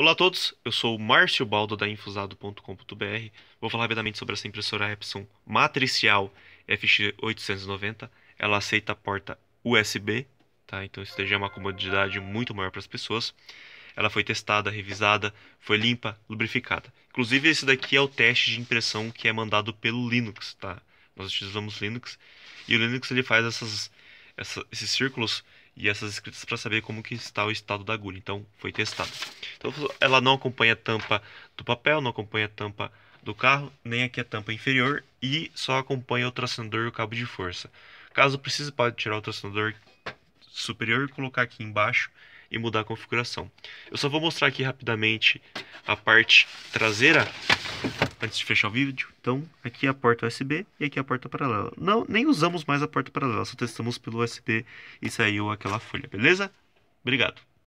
Olá a todos, eu sou o Márcio Baldo da Infusado.com.br. Vou falar rapidamente sobre essa impressora Epson matricial FX890. Ela aceita a porta USB, tá? Então isso já é uma comodidade muito maior para as pessoas. Ela foi testada, revisada, foi limpa, lubrificada. Inclusive esse daqui é o teste de impressão que é mandado pelo Linux, tá? Nós utilizamos Linux e o Linux ele faz essas, essa, esses círculos e essas escritas para saber como que está o estado da agulha. Então foi testado. Então ela não acompanha a tampa do papel, não acompanha a tampa do carro, nem aqui a tampa inferior e só acompanha o tracionador e o cabo de força. Caso precise, pode tirar o tracionador superior e colocar aqui embaixo e mudar a configuração. Eu só vou mostrar aqui rapidamente a parte traseira antes de fechar o vídeo. Então, aqui é a porta USB e aqui é a porta paralela. Não, nem usamos mais a porta paralela, só testamos pelo USB e saiu aquela folha, beleza? Obrigado.